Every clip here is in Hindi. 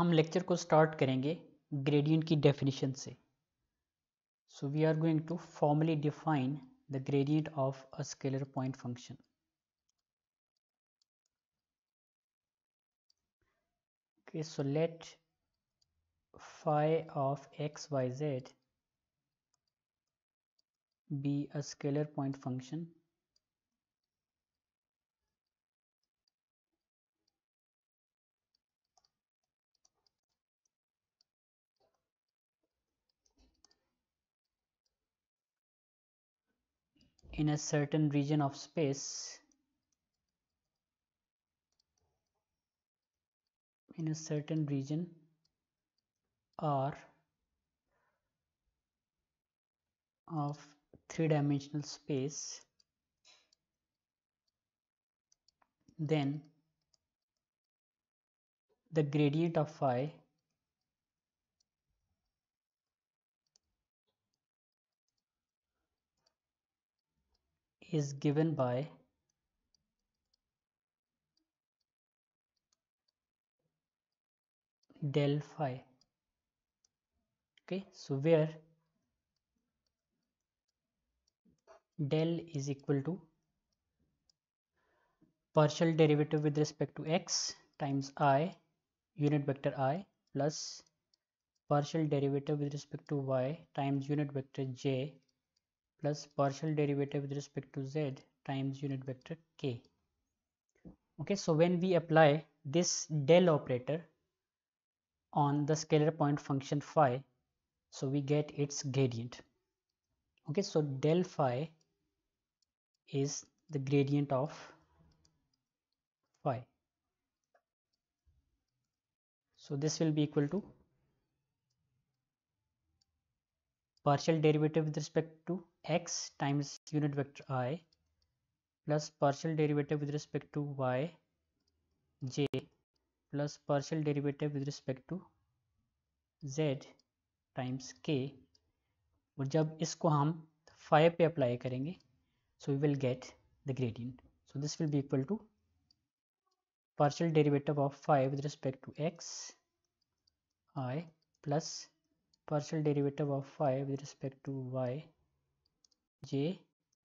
हम लेक्चर को स्टार्ट करेंगे ग्रेडियंट की डेफिनेशन से so we are going to formally define the gradient of a scalar point function okay so let phi of x y z be a point function in a certain region of space in a certain region are of three-dimensional space then the gradient of phi is given by del phi okay so where del is equal to partial derivative with respect to x times i unit vector i plus partial derivative with respect to y times unit vector j plus partial derivative with respect to z times unit vector k okay so when we apply this del operator on the scalar point function phi so we get its gradient okay so del phi is the gradient of phi so this will be equal to partial derivative with respect to x times unit vector i plus partial derivative with respect to y j plus partial derivative with respect to z times k. और जब इसको हम फाइव पे अप्लाई करेंगे so we will get the gradient so this will be equal partial derivative of 5 with respect to x i plus partial derivative of phi with respect to y j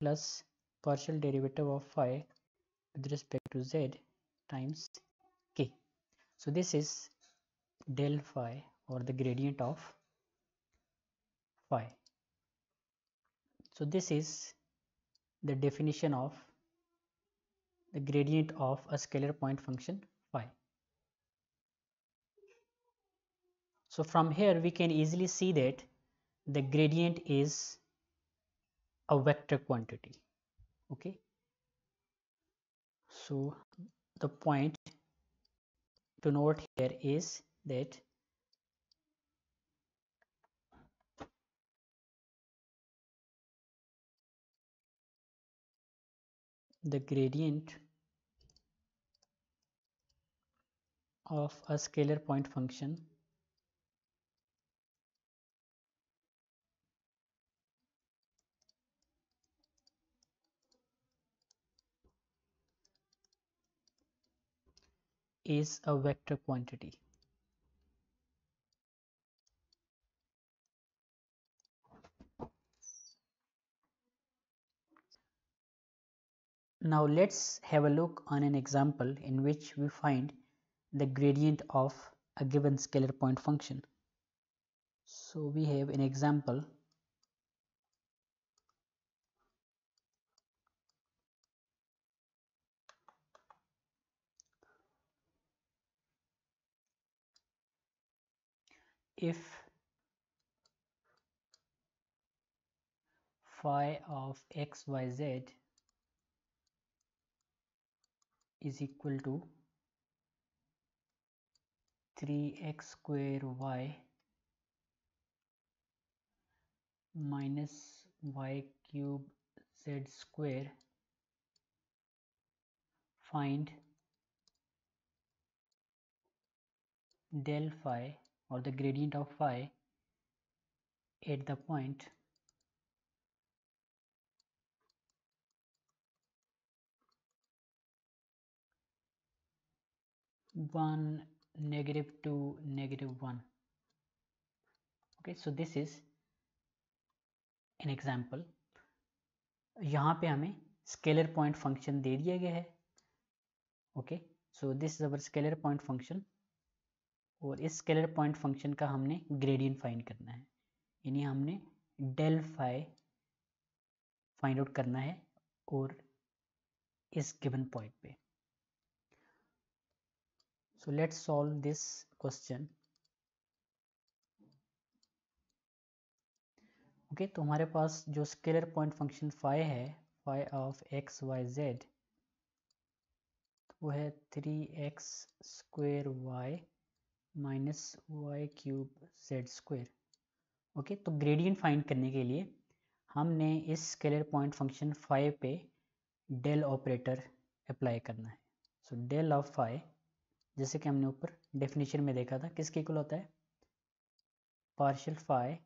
plus partial derivative of phi with respect to z times k so this is del phi or the gradient of phi so this is the definition of the gradient of a scalar point function phi So from here we can easily see that the gradient is a vector quantity okay so the point to note here is that the gradient of a scalar point function is a vector quantity. Now let's have a look on an example in which we find the gradient of a given scalar point function. So we have an example if phi of xyz is equal to 3x square y minus y cube z square find del phi or the gradient of phi at the point one negative two negative one okay so this is an example यहाँ पे हमें scalar point function दे दिया गया है okay so this is our scalar point function और इस स्केलर पॉइंट फंक्शन का हमने ग्रेडियंट फाइंड करना है यानी हमने डेल फाइव फाइंड आउट करना है और इस गिवन पॉइंट पे so let's solve this question okay तो हमारे पास जो स्केलर पॉइंट फंक्शन फाइव है five of x y z वो है three x square y minus y cube z square okay तो ग्रेडियंट फाइंड करने के लिए हमने इस स्केलर पॉइंट फंक्शन फाइव पे डेल ऑपरेटर अप्लाई करना है सो डेल ऑफ फाइव जैसे कि हमने ऊपर डेफिनेशन में देखा था किसके इक्वल होता है partial five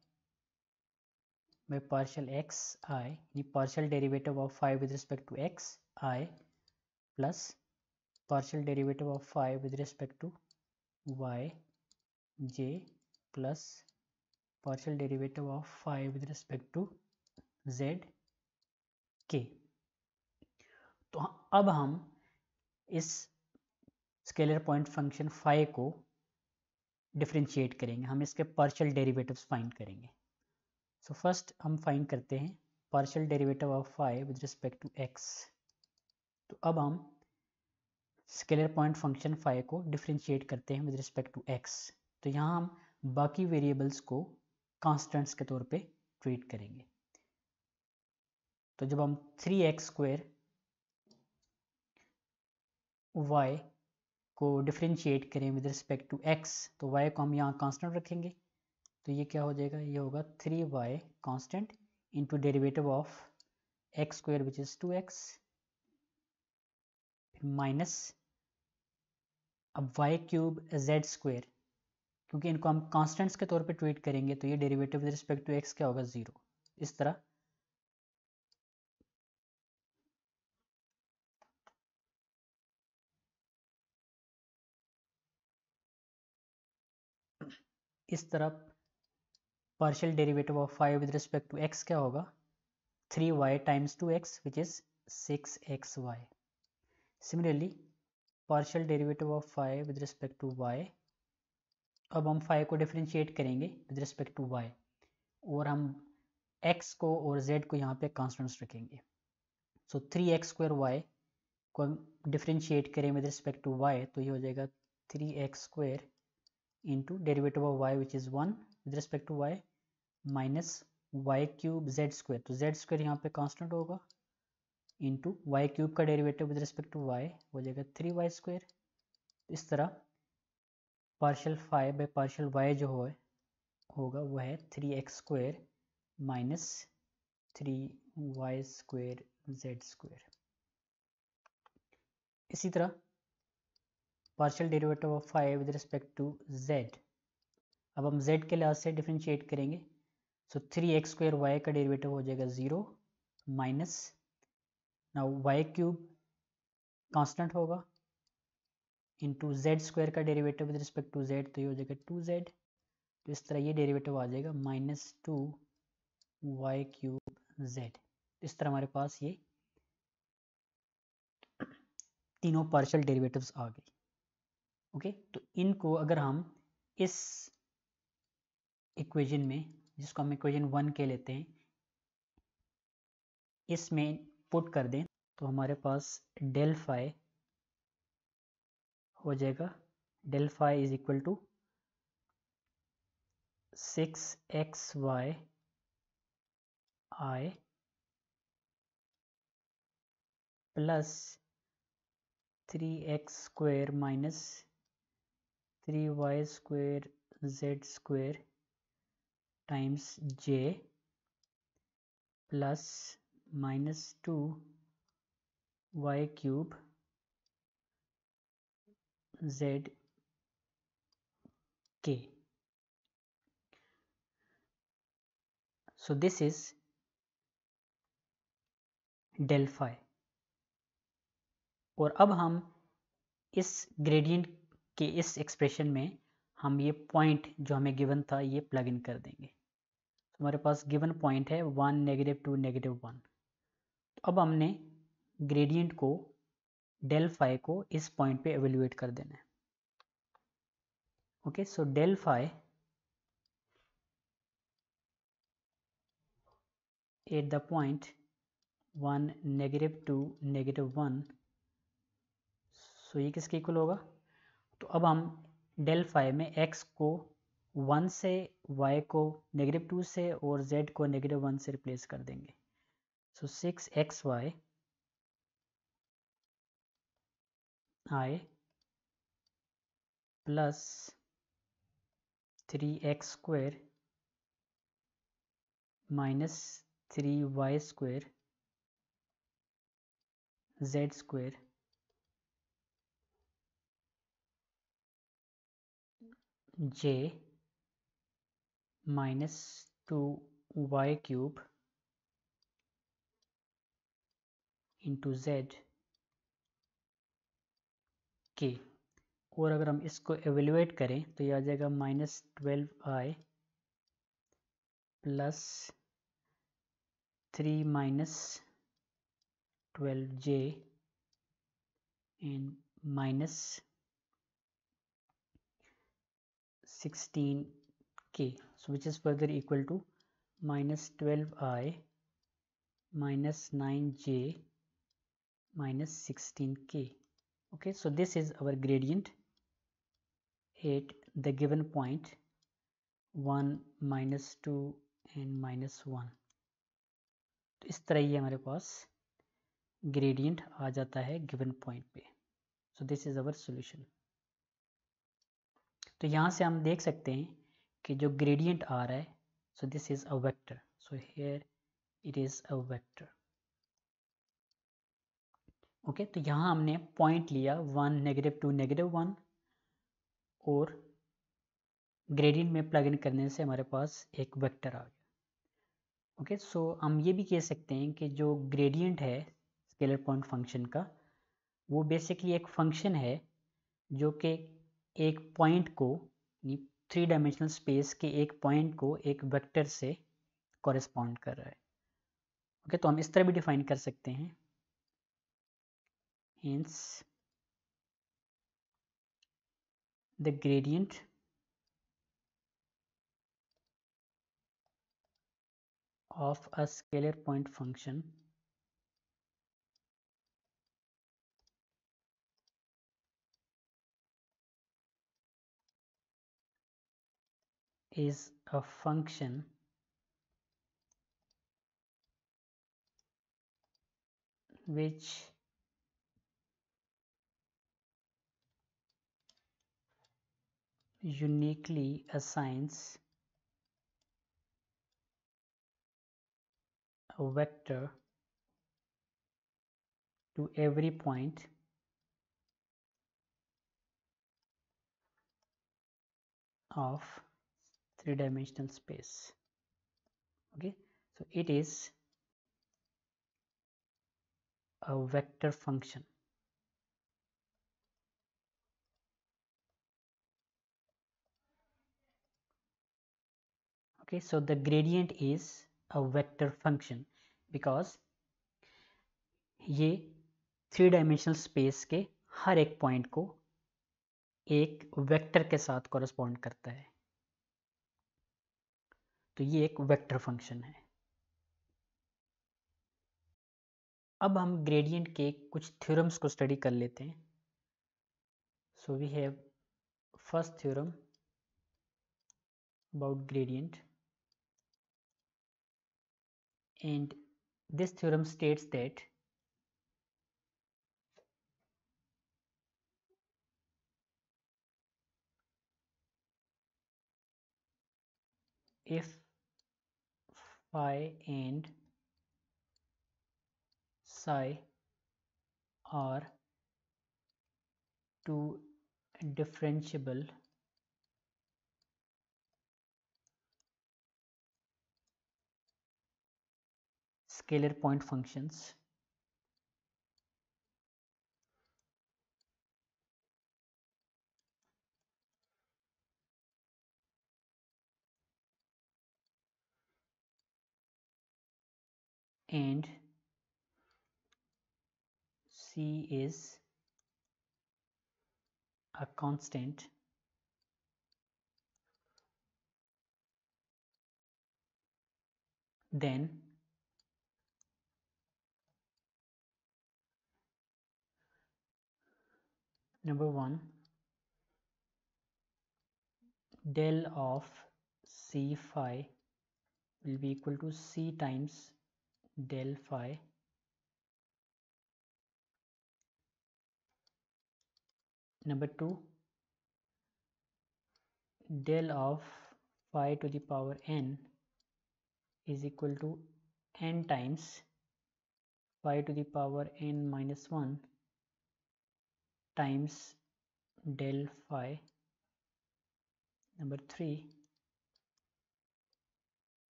by partial x i यानी partial derivative of five with respect to x i plus partial derivative of five with respect to y j plus partial derivative of phi with respect to z k तो अब हम इस स्केलर पॉइंट फंक्शन फाइव को डिफ्रेंशिएट करेंगे हम इसके पार्शियल डेरिवेटिव्स फाइंड करेंगे सो so फर्स्ट हम फाइंड करते हैं partial derivative of five with respect to x तो अब हम स्केलर पॉइंट फंक्शन फाइव को डिफ्रेंशिएट करते हैं विद रिस्पेक्ट टू एक्स तो यहाँ हम बाकी वेरिएबल्स को कांस्टेंट्स के तौर पे ट्रीट करेंगे तो जब हम थ्री एक्स स्क्वेयर वाई को डिफ्रेंशिएट करें विद रिस्पेक्ट टू एक्स तो वाई को हम यहाँ कांस्टेंट रखेंगे तो ये क्या हो जाएगा ये होगा three y constant into derivative of x square which is two x minus अब y क्यूब z स्क्वेयर क्योंकि इनको हम कांस्टेंट्स के तौर पे ट्रीट करेंगे तो ये derivative with respect to x क्या होगा ज़ीरो इस तरह इस तरह partial derivative of five with respect to x क्या होगा three y times two x which is six x y similarly partial derivative of five with respect to y अब हम फाइव को डिफ्रेंशिएट करेंगे विद रिस्पेक्ट टू वाई और हम एक्स को और जेड को यहाँ पे कॉन्स्टेंट्स रखेंगे so three x square y को हम डिफ्रेंशिएट करें विद रिस्पेक्ट टू वाई तो ये हो जाएगा three x square into derivative of y which is one with respect to y minus y cube z square तो जेड स्क्वायर यहाँ पे कॉन्स्टेंट होगा इंटू वाई क्यूब का derivative with respect to y हो जाएगा थ्री वाई स्क्वेयर इस तरह partial five by partial y जो हो होगा वह है three x square minus three y square z square इसी तरह partial derivative of five with respect to z अब हम जेड के लिहाज से डिफ्रेंशिएट करेंगे so three x square y का डेरिवेटिव हो जाएगा ज़ीरो माइनस ना वाई क्यूब कांस्टेंट होगा इंटू जेड स्क्वायर का derivative with respect to z तो ये हो जाएगा टू जेड तो इस तरह ये डेरिवेटिव आ जाएगा minus two y cube z इस तरह हमारे पास ये तीनों पार्शियल डेरिवेटिव्स आ गए ओके तो इनको अगर हम इस इक्वेशन में जिसको हम इक्वेशन वन के लेते हैं इसमें पुट कर दें तो हमारे पास डेल फाइ हो जाएगा del phi is equal to six x y i plus three x square minus three y square z square times j plus minus two y cube z k so this is डेल्फाई और अब हम इस ग्रेडियंट के इस एक्सप्रेशन में हम ये पॉइंट जो हमें गिवन था ये प्लग इन कर देंगे हमारे पास गिवन पॉइंट है one negative two negative one अब हमने ग्रेडियंट को डेल फाइव को इस पॉइंट पे एवेल्युएट कर देना है okay so del five at the point one negative two negative one so ये किसके इक्वल होगा तो अब हम डेल फाइव में एक्स को वन से वाई को नेगेटिव टू से और जेड को नेगेटिव वन से रिप्लेस कर देंगे So 6xy i plus 3x square minus 3y square z square j minus 2y cube into z के और अगर हम इसको एवेल्युएट करें तो ये आ जाएगा minus twelve i plus three minus twelve j and minus sixteen k is further equal to minus twelve i minus nine j minus 16k okay so this is our gradient at the given point 1 minus 2 and minus one तो इस तरह ही हमारे पास ग्रेडियंट आ जाता है गिवन पॉइंट पे so this is our solution तो यहाँ से हम देख सकते हैं कि जो ग्रेडियंट आ रहा है so this is a vector so here it is a vector okay तो यहाँ हमने पॉइंट लिया one negative two negative one और ग्रेडियंट में प्लग इन करने से हमारे पास एक वेक्टर आ गया ओके सो हम ये भी कह सकते हैं कि जो ग्रेडियंट है स्केलर पॉइंट फंक्शन का वो बेसिकली एक फंक्शन है जो कि एक पॉइंट को थ्री डायमेंशनल स्पेस के एक पॉइंट को एक वेक्टर से कॉरेस्पॉन्ड कर रहा है ओके तो हम इस तरह भी डिफाइन कर सकते हैं hence the gradient of a scalar point function is a function which uniquely assigns a vector to every point of three-dimensional space okay so it is a vector function okay so the gradient is a vector function because ये थ्री डायमेंशनल स्पेस के हर एक पॉइंट को एक वेक्टर के साथ कॉरस्पॉन्ड करता है तो ये एक वेक्टर फंक्शन है अब हम ग्रेडियंट के कुछ थ्योरम्स को स्टडी कर लेते हैं so we have first theorem about gradient and this theorem states that if phi and psi are two differentiable scalar point functions and C is a constant then number 1 del of c phi will be equal to c times del phi number 2 del of phi to the power n is equal to n times phi to the power n minus 1 times del phi number 3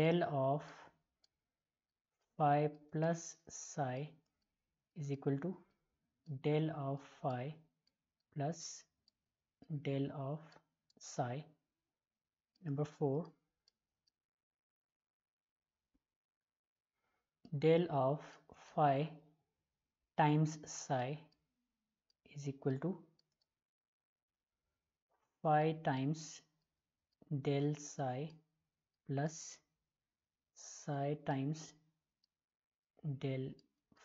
del of phi plus psi is equal to del of phi plus del of psi number 4 del of phi times psi is equal to phi times del psi plus psi times del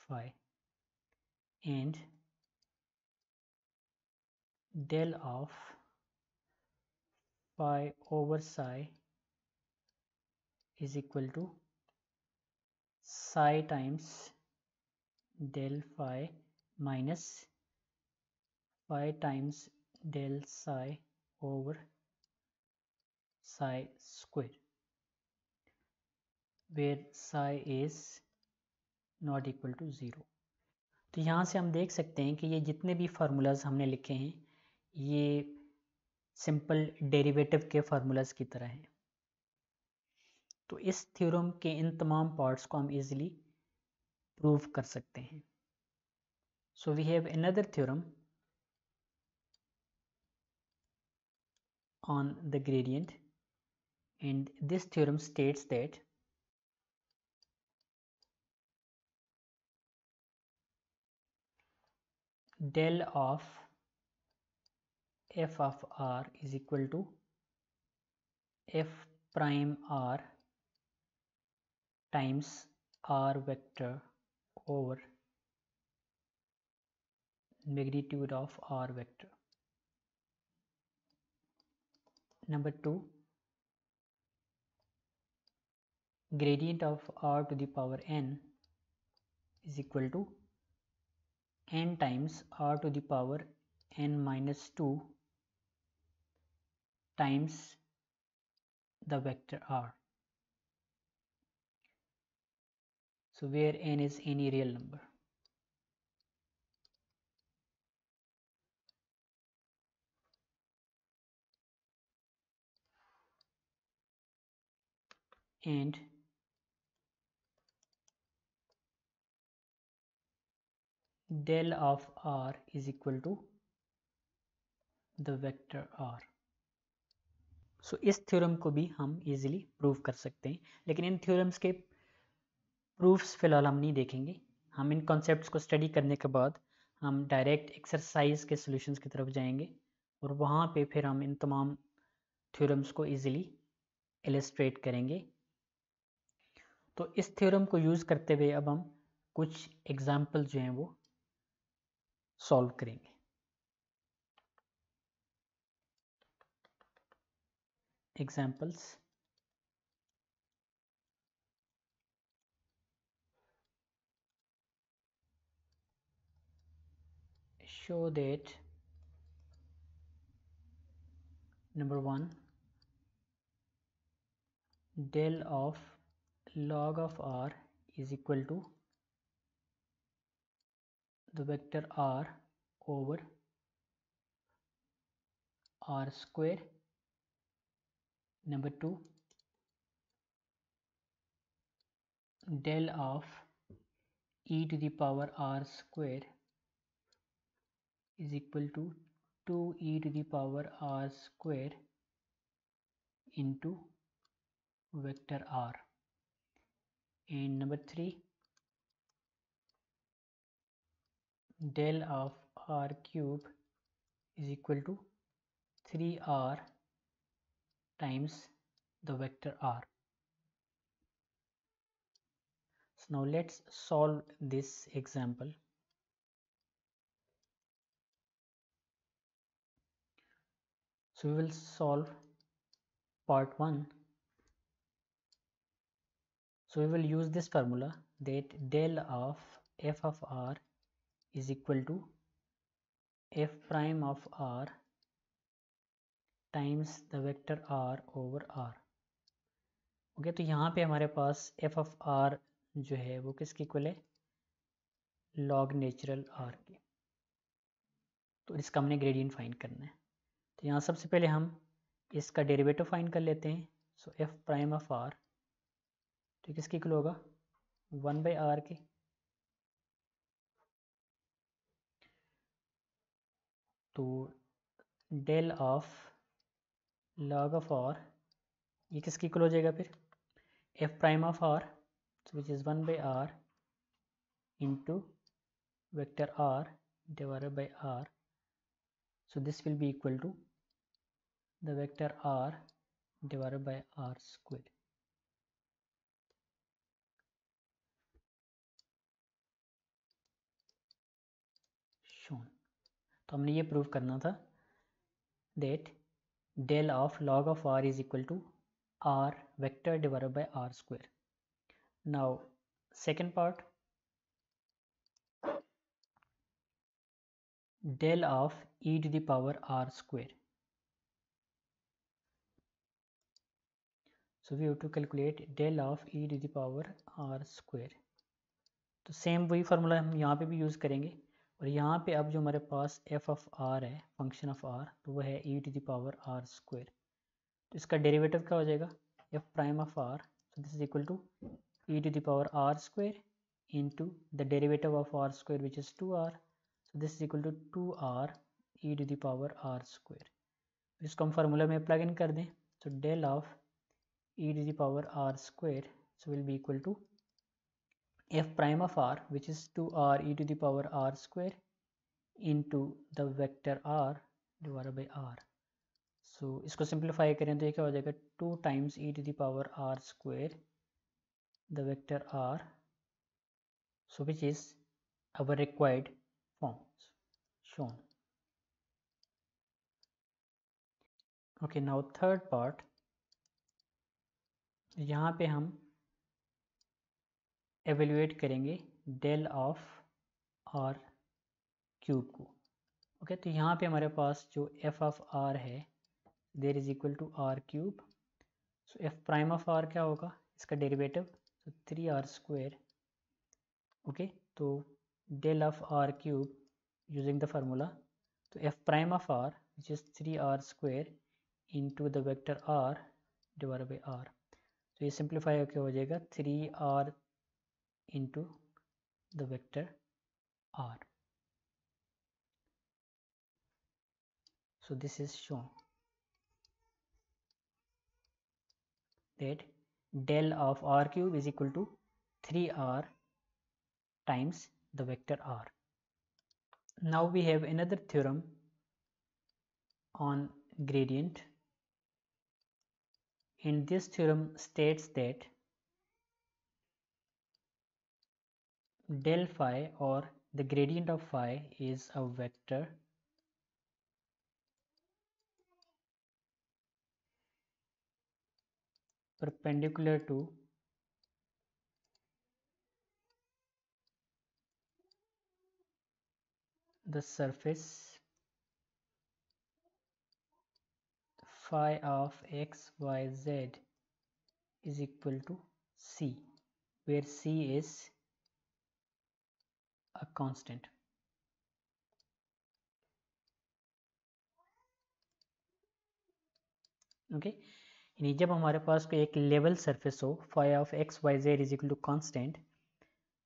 phi and del of phi over psi is equal to psi times del phi minus y times del psi over psi square where psi is not equal to zero. तो यहाँ से हम देख सकते हैं कि ये जितने भी फार्मूलाज हमने लिखे हैं ये सिंपल डेरिवेटिव के फार्मूलाज की तरह हैं तो इस थ्योरम के इन तमाम पार्ट्स को हम इजीली प्रूव कर सकते हैं so we have another theorem on the gradient and this theorem states that del of f of r is equal to f prime r times r vector over magnitude of r vector Number 2 gradient of r to the power n is equal to n times r to the power n minus 2 times the vector r. So where n is any real number. and del of r is equal to the vector r so so, इस थ्योरम को भी हम इजीली प्रूव कर सकते हैं लेकिन इन थ्योरम्स के प्रूफ्स फिलहाल हम नहीं देखेंगे हम इन कॉन्सेप्ट्स को स्टडी करने के बाद हम डायरेक्ट एक्सरसाइज के सॉल्यूशंस की तरफ जाएंगे और वहाँ पे फिर हम इन तमाम थ्योरम्स को इजीली एलिस्ट्रेट करेंगे तो इस थ्योरम को यूज़ करते हुए अब हम कुछ एग्जाम्पल जो हैं वो सॉल्व करेंगे examples show that number one del of log of r is equal to the vector r over r square number 2 del of e to the power r square is equal to 2 e to the power r square into vector r and number three del of r cube is equal to 3r times the vector r so now let's solve this example so we will solve part 1 So we will use this formula that del of f of r is equal to f prime of r times the vector r over r okay तो यहाँ पे हमारे पास f ऑफ r जो है वो किसके इक्वल है log नेचुरल r के तो इसका हमने ग्रेडियंट फाइंड करना है तो यहाँ सबसे पहले हम इसका डेरिवेटिव फाइंड कर लेते हैं so f prime of r तो किसके इक्वल होगा वन बाई आर के तो del of log of r ये किसके इक्वल हो जाएगा फिर f prime of r which is one by r into vector r divided by r so this will be equal to the vector r divided by r square तो हमने ये प्रूव करना था that del of log of r is equal to r vector divide by r square now second part del of e to the power r square so we to calculate del of e to the power r square तो सेम वही फार्मूला हम यहाँ पे भी यूज़ करेंगे और यहाँ पे अब जो हमारे पास एफ ऑफ आर है फंक्शन ऑफ आर तो वह है e to the power r square तो इसका डेरिवेटिव क्या हो जाएगा f prime of r so this is to to e to the power r square into the derivative of r square which is 2r so this is equal to 2r e to the power r square तो इसको हम फार्मूला में प्लग इन कर दें so del of e to the power r square so will be equal to f prime of r which is 2r e to the power r square into the vector r divided by r so isko simplify simplify to ye kya ho jayega 2 times e to the power r square the vector r so which is our required form shown okay now third part यहाँ पे हम एवेल्यूएट करेंगे डेल ऑफ आर क्यूब को ओके तो यहाँ पे हमारे पास जो एफ ऑफ आर है there is equal to r cube so f prime of r क्या होगा इसका डेरिवेटिव तो थ्री आर स्क्वेयर ओके तो del of r cube using the formula तो f prime of r which is three r square into the vector r divide by r तो ये सिंप्लीफाई होकर हो जाएगा three r into the vector r so this is shown that del of r cube is equal to 3r times the vector r now we have another theorem on gradient and this theorem states that del phi or the gradient of phi is a vector perpendicular to the surface phi of x y z is equal to c where c is a constant okay okay? यानी जब हमारे पास कोई एक लेवल सरफेस हो phi of x y z is equal to constant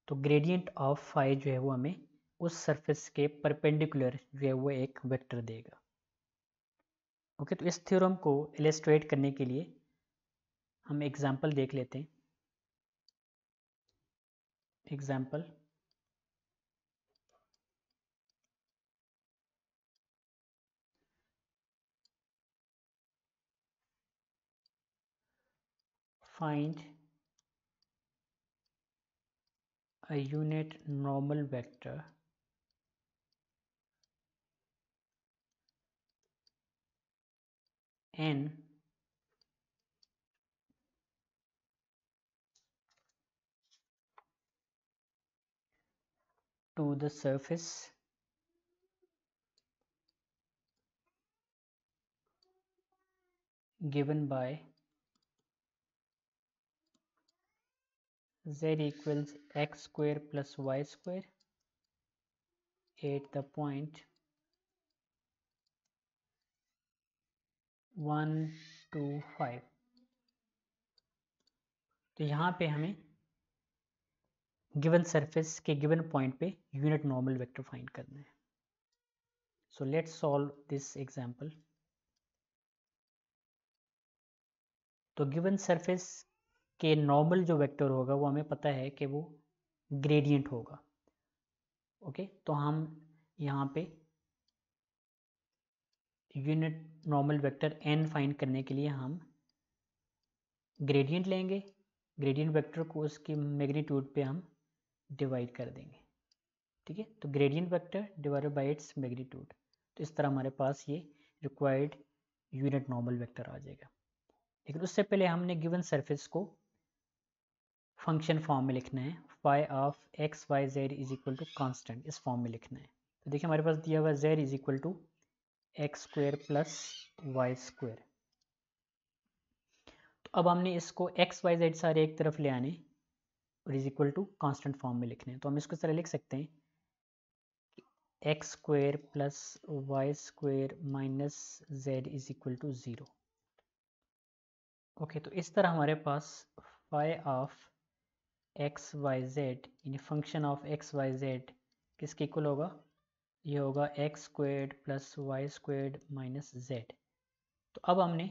तो ग्रेडियंट ऑफ फाइव जो है वो हमें उस सरफेस के परपेंडिकुलर जो है वो एक वेक्टर देगा ओके okay, तो इस थ्योरम को इलेस्ट्रेट करने के लिए हम एग्जाम्पल देख लेते हैं example find a unit normal vector n to the surface given by z equals x square plus y square at the point 1, 2, 5 तो यहाँ पे हमें गिवन सरफेस के गिवन पॉइंट पे यूनिट नॉर्मल वेक्टर फाइंड करना है so let's solve this example तो गिवन सरफेस के नॉर्मल जो वेक्टर होगा वो हमें पता है कि वो ग्रेडियंट होगा ओके तो हम यहाँ पे unit normal vector n find करने के लिए हम ग्रेडियंट लेंगे ग्रेडियंट वेक्टर को उसके मैग्नीट्यूड पे हम डिवाइड कर देंगे ठीक है तो gradient vector divided by its magnitude तो इस तरह हमारे पास ये रिक्वायर्ड यूनिट नॉर्मल वेक्टर आ जाएगा लेकिन उससे पहले हमने गिवन सरफेस को फंक्शन फॉर्म में लिखना है phi of x y z is equal to constant इस फॉर्म में लिखना है तो देखिए हमारे पास दिया हुआ है z is equal to x square plus y square तो अब हमने इसको एक्स वाई जेड सारे एक तरफ ले आने और is equal to constant form में लिखने हैं तो हम इसको इस तरह लिख सकते हैं x square plus y square minus z is equal to zero okay तो इस तरह हमारे पास phi of x y z यानी function of x y z किसके इक्वल होगा ये होगा x squared plus y squared minus z तो अब हमने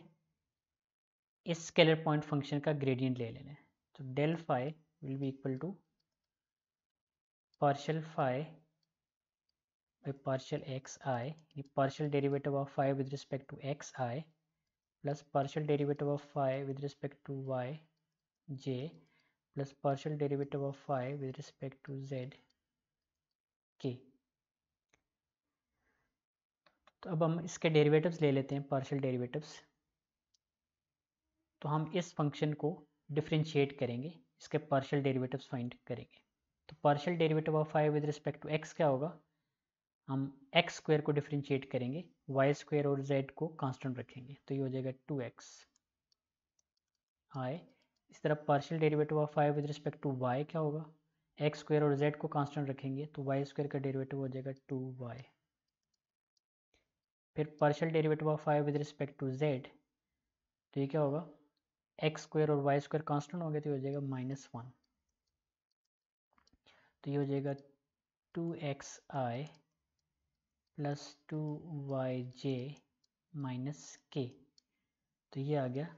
इस स्केलर पॉइंट फंक्शन का ग्रेडियंट ले लेना है तो del phi will be equal to partial phi by partial x i यानी partial derivative of phi with respect to x i plus partial derivative of phi with respect to y j plus partial derivative of phi with respect to z k तो अब हम इसके डेरिवेटिव्स ले लेते हैं पार्शियल डेरिवेटिव्स तो हम इस फंक्शन को डिफ्रेंशिएट करेंगे इसके पार्शियल डेरिवेटिव्स फाइंड करेंगे तो partial derivative of five with respect to x क्या होगा हम एक्स स्क्वायर को डिफ्रेंशिएट करेंगे वाई स्क्वायर और जेड को कांस्टेंट रखेंगे तो ये हो जाएगा टू एक्स आई इस तरह partial derivative of five with respect to y क्या होगा एक्स स्क्वायर और जेड को कांस्टेंट रखेंगे तो वाई स्क्वायर का डेरिवेटिव हो जाएगा टू वाई फिर partial derivative of five with respect to z तो ये क्या होगा एक्स स्क्वायर और वाई स्क्वायर कांस्टेंट होंगे तो ये हो जाएगा माइनस वन तो ये हो जाएगा two x i plus two y j minus k तो ये आ गया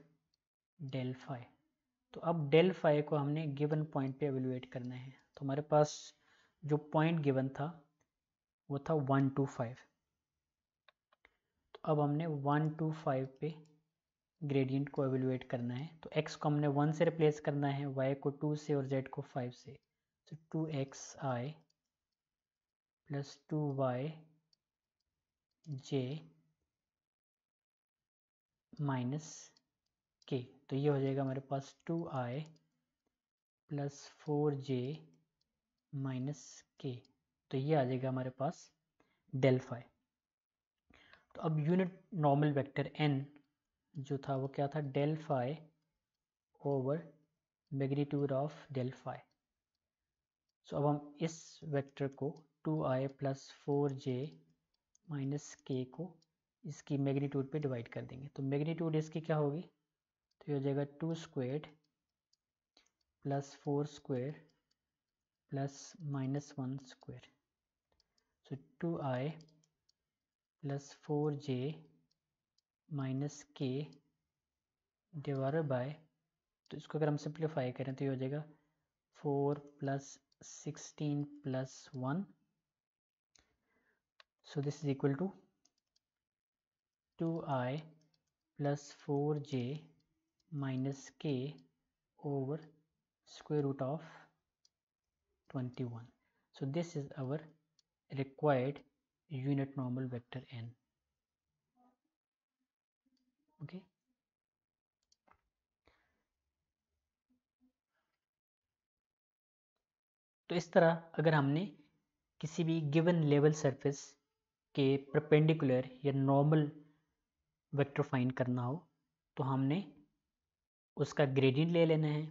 डेल्फाई तो अब डेल फाइव को हमने गिवन पॉइंट पे एवेलुएट करना है तो हमारे पास जो पॉइंट गिवन था वो था वन टू फाइव तो अब हमने वन टू फाइव पे ग्रेडियंट को एवेलुएट करना है तो एक्स को हमने वन से रिप्लेस करना है वाई को टू से और जेड को फाइव से तो two x i plus two y j minus k तो ये हो जाएगा हमारे पास two i plus four j minus k तो ये आ जाएगा हमारे पास डेल्फाई तो अब यूनिट नॉर्मल वेक्टर एन जो था वो क्या था del phi over magnitude of del phi so अब हम इस वेक्टर को two i plus four j minus k को इसकी मैग्नीट्यूड पे डिवाइड कर देंगे तो मैग्नीट्यूड इसकी क्या होगी तो ये हो जाएगा two squared plus four square plus minus one square so two i plus four j minus k divide by तो इसको अगर हम सिंप्लीफाई करें तो ये हो जाएगा four plus sixteen plus one so this is equal to two i plus four j minus k over root of twenty 21 so this is our required unit normal vector n okay तो इस तरह अगर हमने किसी भी गिवन लेवल सरफेस के परपेंडिकुलर या नॉर्मल वेक्टर फाइंड करना हो तो हमने उसका ग्रेडियंट ले लेना है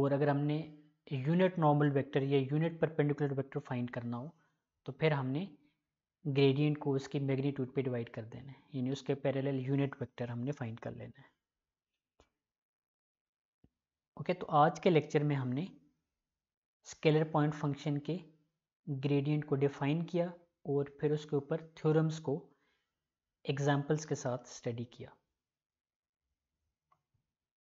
और अगर हमने यूनिट नॉर्मल वेक्टर या यूनिट परपेंडिकुलर वेक्टर फाइंड करना हो तो फिर हमने ग्रेडियंट को उसकी मैग्नीट्यूड पे डिवाइड कर देना है यानी उसके पैरेलल यूनिट वेक्टर हमने फाइंड कर लेना है ओके तो आज के लेक्चर में हमने स्केलर पॉइंट फंक्शन के ग्रेडियंट को डिफाइन किया और फिर उसके ऊपर थ्योरम्स को एग्जाम्पल्स के साथ स्टडी किया